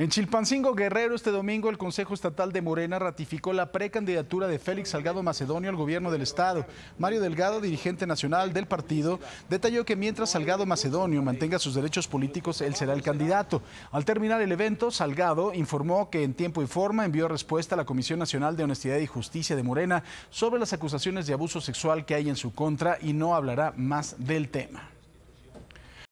En Chilpancingo Guerrero, este domingo el Consejo Estatal de Morena ratificó la precandidatura de Félix Salgado Macedonio al gobierno del Estado. Mario Delgado, dirigente nacional del partido, detalló que mientras Salgado Macedonio mantenga sus derechos políticos, él será el candidato. Al terminar el evento, Salgado informó que en tiempo y forma envió respuesta a la Comisión Nacional de Honestidad y Justicia de Morena sobre las acusaciones de abuso sexual que hay en su contra y no hablará más del tema.